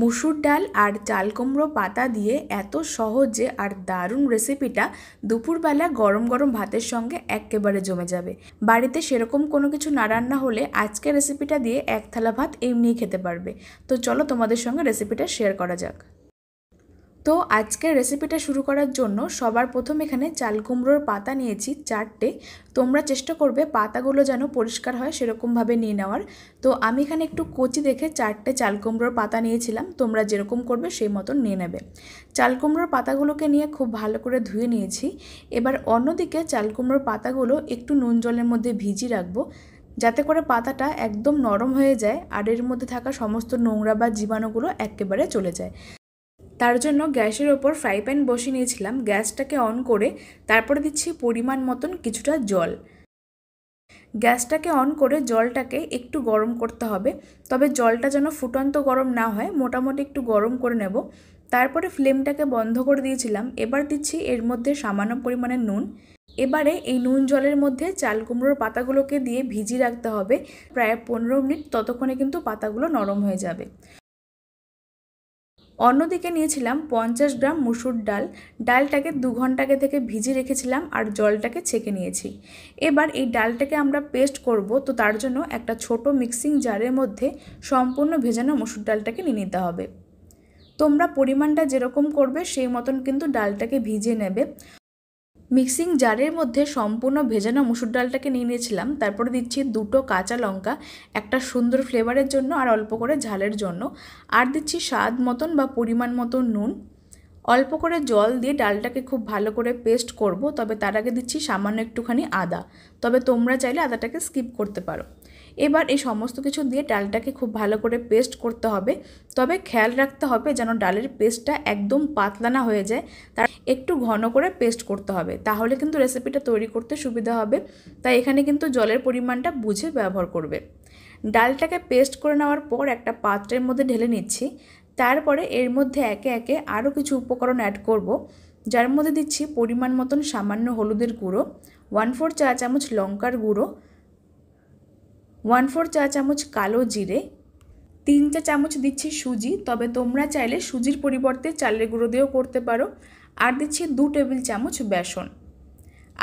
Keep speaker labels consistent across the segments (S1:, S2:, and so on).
S1: মুসুর ডাল আর চাল কুমড়ো পাতা দিয়ে এত সহজে আর দারুণ রেসিপিটা দুপুরবেলা গরম গরম ভাতের সঙ্গে একেবারে জমে যাবে বাড়িতে সেরকম কোনো কিছু না রান্না হলে আজকে রেসিপিটা দিয়ে এক থালা ভাত এমনিই খেতে পারবে তো চলো তোমাদের সঙ্গে রেসিপিটা শেয়ার করা যাক তো আজকের রেসিপিটা শুরু করার জন্য সবার প্রথম এখানে চাল কুমড়োর পাতা নিয়েছি চারটে তোমরা চেষ্টা করবে পাতাগুলো যেন পরিষ্কার হয় সেরকমভাবে নিয়ে নেওয়ার তো আমি এখানে একটু কচি দেখে চারটে চাল কুমড়োর পাতা নিয়েছিলাম তোমরা যেরকম করবে সেই মতন নিয়ে নেবে চাল কুমড়োর পাতাগুলোকে নিয়ে খুব ভালো করে ধুয়ে নিয়েছি এবার অন্যদিকে চাল কুমড়োর পাতাগুলো একটু নুন জলের মধ্যে ভিজিয়ে রাখবো যাতে করে পাতাটা একদম নরম হয়ে যায় আর এর মধ্যে থাকা সমস্ত নোংরা বা জীবাণুগুলো একেবারে চলে যায় তার জন্য গ্যাসের ওপর ফ্রাই প্যান বসিয়ে নিয়েছিলাম গ্যাসটাকে অন করে তারপরে দিচ্ছি পরিমাণ মতন কিছুটা জল গ্যাসটাকে অন করে জলটাকে একটু গরম করতে হবে তবে জলটা যেন ফুটন্ত গরম না হয় মোটামুটি একটু গরম করে নেব তারপরে ফ্লেমটাকে বন্ধ করে দিয়েছিলাম এবার দিচ্ছি এর মধ্যে সামান্য পরিমাণে নুন এবারে এই নুন জলের মধ্যে চাল কুমড়োর পাতাগুলোকে দিয়ে ভিজিয়ে রাখতে হবে প্রায় পনেরো মিনিট ততক্ষণে কিন্তু পাতাগুলো নরম হয়ে যাবে অন্যদিকে নিয়েছিলাম পঞ্চাশ গ্রাম মুসুর ডাল ডালটাকে দু ঘন্টা আগে থেকে ভিজে রেখেছিলাম আর জলটাকে ছেঁকে নিয়েছি এবার এই ডালটাকে আমরা পেস্ট করব তো তার জন্য একটা ছোট মিক্সিং জারের মধ্যে সম্পূর্ণ ভেজানো মুসুর ডালটাকে নিয়ে নিতে হবে তোমরা পরিমাণটা যেরকম করবে সেই মতন কিন্তু ডালটাকে ভিজিয়ে নেবে মিক্সিং জারের মধ্যে সম্পূর্ণ ভেজানো মুসুর ডালটাকে নিয়ে নিয়েছিলাম তারপরে দিচ্ছি দুটো কাঁচা লঙ্কা একটা সুন্দর ফ্লেভারের জন্য আর অল্প করে ঝালের জন্য আর দিচ্ছি স্বাদ মতন বা পরিমাণ মতন নুন অল্প করে জল দিয়ে ডালটাকে খুব ভালো করে পেস্ট করব তবে তার আগে দিচ্ছি সামান্য একটুখানি আদা তবে তোমরা চাইলে আদাটাকে স্কিপ করতে পারো এবার এই সমস্ত কিছু দিয়ে ডালটাকে খুব ভালো করে পেস্ট করতে হবে তবে খেয়াল রাখতে হবে যেন ডালের পেস্টটা একদম পাতলা না হয়ে যায় তার একটু ঘন করে পেস্ট করতে হবে তাহলে কিন্তু রেসিপিটা তৈরি করতে সুবিধা হবে তাই এখানে কিন্তু জলের পরিমাণটা বুঝে ব্যবহার করবে ডালটাকে পেস্ট করে নেওয়ার পর একটা পাত্রের মধ্যে ঢেলে নিচ্ছি তারপরে এর মধ্যে একে একে আরও কিছু উপকরণ অ্যাড করব যার মধ্যে দিচ্ছি পরিমাণ মতন সামান্য হলুদের গুঁড়ো ওয়ান ফোর চা চামচ লঙ্কার গুঁড়ো ওয়ান ফোর চা চামচ কালো জিরে তিন চা চামচ দিচ্ছি সুজি তবে তোমরা চাইলে সুজির পরিবর্তে চালের গুঁড়ো দিয়েও করতে পারো আর দিচ্ছি দু টেবিল চামচ বেসন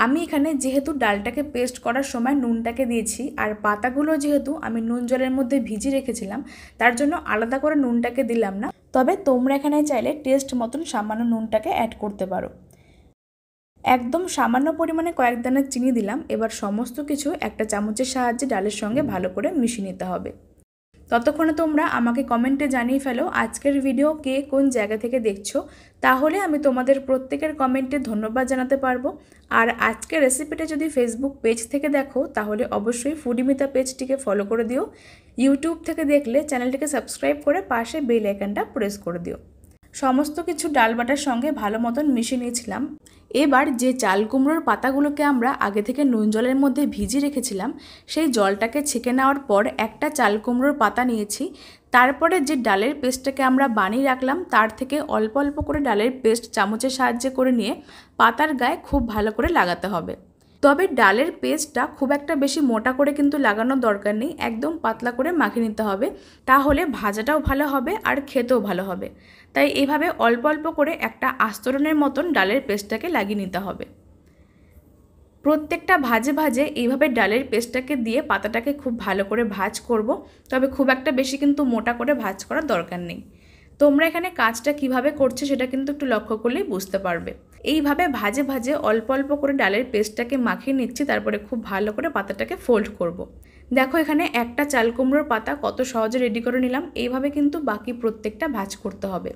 S1: আমি এখানে যেহেতু ডালটাকে পেস্ট করার সময় নুনটাকে দিয়েছি আর পাতাগুলো যেহেতু আমি নুন জলের মধ্যে ভিজি রেখেছিলাম তার জন্য আলাদা করে নুনটাকে দিলাম না তবে তোমরা এখানে চাইলে টেস্ট মতন সামান্য নুনটাকে অ্যাড করতে পারো একদম সামান্য পরিমাণে কয়েক দানা চিনি দিলাম এবার সমস্ত কিছু একটা চামচের সাহায্যে ডালের সঙ্গে ভালো করে মিশিয়ে নিতে হবে ততক্ষণে তোমরা আমাকে কমেন্টে জানিয়ে ফেলো আজকের ভিডিও কে কোন জায়গা থেকে দেখছো তাহলে আমি তোমাদের প্রত্যেকের কমেন্টে ধন্যবাদ জানাতে পারবো আর আজকের রেসিপিটা যদি ফেসবুক পেজ থেকে দেখো তাহলে অবশ্যই ফুডিমিতা পেজটিকে ফলো করে দিও ইউটিউব থেকে দেখলে চ্যানেলটিকে সাবস্ক্রাইব করে পাশে বেল আইকনটা প্রেস করে দিও সমস্ত কিছু ডাল বাটার সঙ্গে ভালো মতন মিশিয়ে নিয়েছিলাম এবার যে চাল কুমড়োর পাতাগুলোকে আমরা আগে থেকে নুন জলের মধ্যে ভিজিয়ে রেখেছিলাম সেই জলটাকে ছেঁকে নেওয়ার পর একটা চাল কুমড়োর পাতা নিয়েছি তারপরে যে ডালের পেস্টটাকে আমরা বানিয়ে রাখলাম তার থেকে অল্প অল্প করে ডালের পেস্ট চামচের সাহায্যে করে নিয়ে পাতার গায়ে খুব ভালো করে লাগাতে হবে তবে ডালের পেস্টটা খুব একটা বেশি মোটা করে কিন্তু লাগানোর দরকার নেই একদম পাতলা করে মাখিয়ে নিতে হবে তাহলে ভাজাটাও ভালো হবে আর খেতেও ভালো হবে তাই এভাবে অল্প অল্প করে একটা আস্তরণের মতন ডালের পেস্টটাকে লাগিয়ে নিতে হবে প্রত্যেকটা ভাজে ভাজে এইভাবে ডালের পেস্টটাকে দিয়ে পাতাটাকে খুব ভালো করে ভাজ করব তবে খুব একটা বেশি কিন্তু মোটা করে ভাজ করার দরকার নেই তোমরা এখানে কাজটা কিভাবে করছো সেটা কিন্তু একটু লক্ষ্য করলেই বুঝতে পারবে এইভাবে ভাজে ভাজে অল্প অল্প করে ডালের পেস্টটাকে মাখিয়ে নিচ্ছি তারপরে খুব ভালো করে পাতাটাকে ফোল্ড করব। দেখো এখানে একটা চাল কুমড়োর পাতা কত সহজে রেডি করে নিলাম এইভাবে কিন্তু বাকি প্রত্যেকটা ভাজ করতে হবে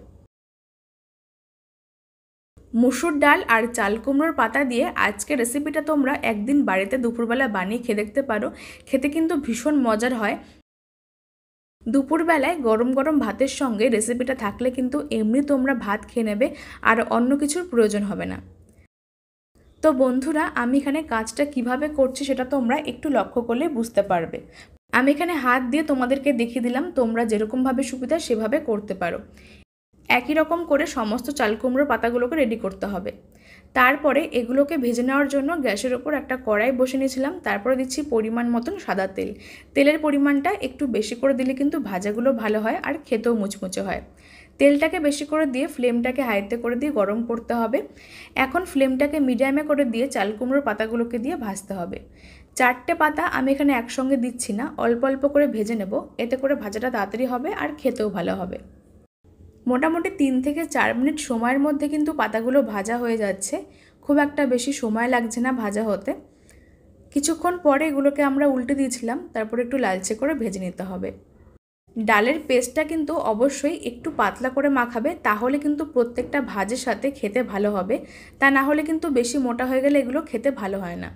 S1: মুসুর ডাল আর চাল কুমড়োর পাতা দিয়ে আজকে রেসিপিটা তোমরা একদিন বাড়িতে দুপুরবেলা বানিয়ে খেয়ে দেখতে পারো খেতে কিন্তু ভীষণ মজার হয় দুপুরবেলায় গরম গরম ভাতের সঙ্গে রেসিপিটা থাকলে কিন্তু এমনি তোমরা ভাত খেয়ে নেবে আর অন্য কিছুর প্রয়োজন হবে না তো বন্ধুরা আমি এখানে কাজটা কিভাবে করছি সেটা তোমরা একটু লক্ষ্য করলে বুঝতে পারবে আমি এখানে হাত দিয়ে তোমাদেরকে দেখিয়ে দিলাম তোমরা যেরকমভাবে সুবিধা সেভাবে করতে পারো একই রকম করে সমস্ত চালকুমড়োর পাতাগুলোকে রেডি করতে হবে তারপরে এগুলোকে ভেজে নেওয়ার জন্য গ্যাসের ওপর একটা কড়াই বসে নিয়েছিলাম তারপরে দিচ্ছি পরিমাণ মতন সাদা তেল তেলের পরিমাণটা একটু বেশি করে দিলে কিন্তু ভাজাগুলো ভালো হয় আর খেতেও মুচমুচে হয় তেলটাকে বেশি করে দিয়ে ফ্লেমটাকে হাইতে করে দিয়ে গরম করতে হবে এখন ফ্লেমটাকে মিডিয়ামে করে দিয়ে চাল কুমড়োর পাতাগুলোকে দিয়ে ভাজতে হবে চারটে পাতা আমি এখানে একসঙ্গে দিচ্ছি না অল্প অল্প করে ভেজে নেব এতে করে ভাজাটা তাড়াতাড়ি হবে আর খেতেও ভালো হবে মোটামুটি তিন থেকে চার মিনিট সময়ের মধ্যে কিন্তু পাতাগুলো ভাজা হয়ে যাচ্ছে খুব একটা বেশি সময় লাগছে না ভাজা হতে কিছুক্ষণ পরে এগুলোকে আমরা উল্টে দিয়েছিলাম তারপরে একটু লালচে করে ভেজে নিতে হবে ডালের পেস্টটা কিন্তু অবশ্যই একটু পাতলা করে মাখাবে তাহলে কিন্তু প্রত্যেকটা ভাজের সাথে খেতে ভালো হবে তা না হলে কিন্তু বেশি মোটা হয়ে গেলে এগুলো খেতে ভালো হয় না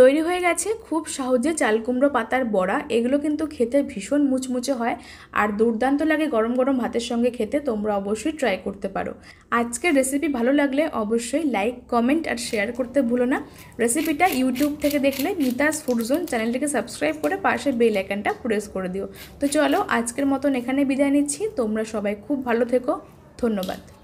S1: তৈরি হয়ে গেছে খুব সহজে চাল কুমড়ো পাতার বড়া এগুলো কিন্তু খেতে ভীষণ মুচমুচে হয় আর দুর্দান্ত লাগে গরম গরম ভাতের সঙ্গে খেতে তোমরা অবশ্যই ট্রাই করতে পারো আজকের রেসিপি ভালো লাগলে অবশ্যই লাইক কমেন্ট আর শেয়ার করতে ভুলো না রেসিপিটা ইউটিউব থেকে দেখলে মিতাস ফুড জোন চ্যানেলটিকে সাবস্ক্রাইব করে পাশে বেল আইকনটা প্রেস করে দিও তো চলো আজকের মতন এখানে বিদায় নিচ্ছি তোমরা সবাই খুব ভালো থেকো ধন্যবাদ